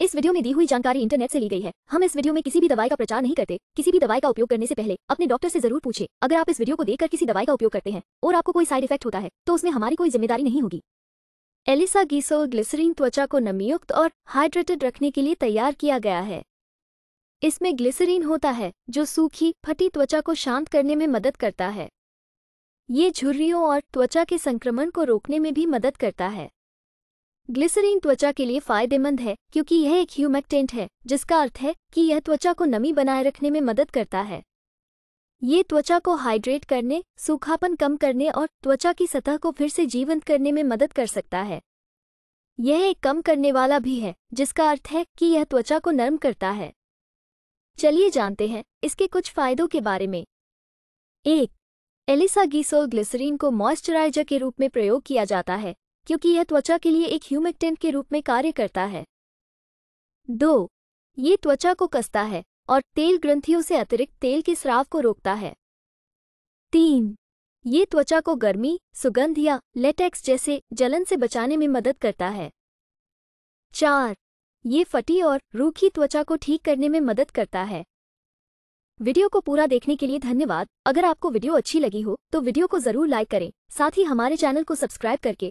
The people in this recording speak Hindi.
इस वीडियो में दी हुई जानकारी इंटरनेट से ली गई है हम इस वीडियो में किसी भी दवाई का प्रचार नहीं करते किसी भी दवाई का उपयोग करने से पहले अपने डॉक्टर से जरूर पूछे अगर आप इस वीडियो को देखकर किसी दवाई का उपयोग करते हैं और आपको कोई साइड इफेक्ट होता है तो उसमें हमारी कोई जिम्मेदारी नहीं होगी एलिसा गीसो ग्लिसरीन त्वचा को नमीयुक्त और हाइड्रेटेड रखने के लिए तैयार किया गया है इसमें ग्लिसरीन होता है जो सूखी फटी त्वचा को शांत करने में मदद करता है ये झुर्रियों और त्वचा के संक्रमण को रोकने में भी मदद करता है ग्लिसरीन त्वचा के लिए फायदेमंद है क्योंकि यह एक ह्यूमेक्टेंट है जिसका अर्थ है कि यह त्वचा को नमी बनाए रखने में मदद करता है ये त्वचा को हाइड्रेट करने सूखापन कम करने और त्वचा की सतह को फिर से जीवंत करने में मदद कर सकता है यह एक कम करने वाला भी है जिसका अर्थ है कि यह त्वचा को नर्म करता है चलिए जानते हैं इसके कुछ फायदों के बारे में एक एलिसा गीसोल ग्लिसरीन को मॉइस्चराइजर के रूप में प्रयोग किया जाता है क्योंकि यह त्वचा के लिए एक ह्यूमिकटेंट के रूप में कार्य करता है दो ये त्वचा को कसता है और तेल ग्रंथियों से अतिरिक्त तेल के स्राव को रोकता है तीन ये त्वचा को गर्मी सुगंध या लेटेक्स जैसे जलन से बचाने में मदद करता है चार ये फटी और रूखी त्वचा को ठीक करने में मदद करता है वीडियो को पूरा देखने के लिए धन्यवाद अगर आपको वीडियो अच्छी लगी हो तो वीडियो को जरूर लाइक करें साथ ही हमारे चैनल को सब्सक्राइब करके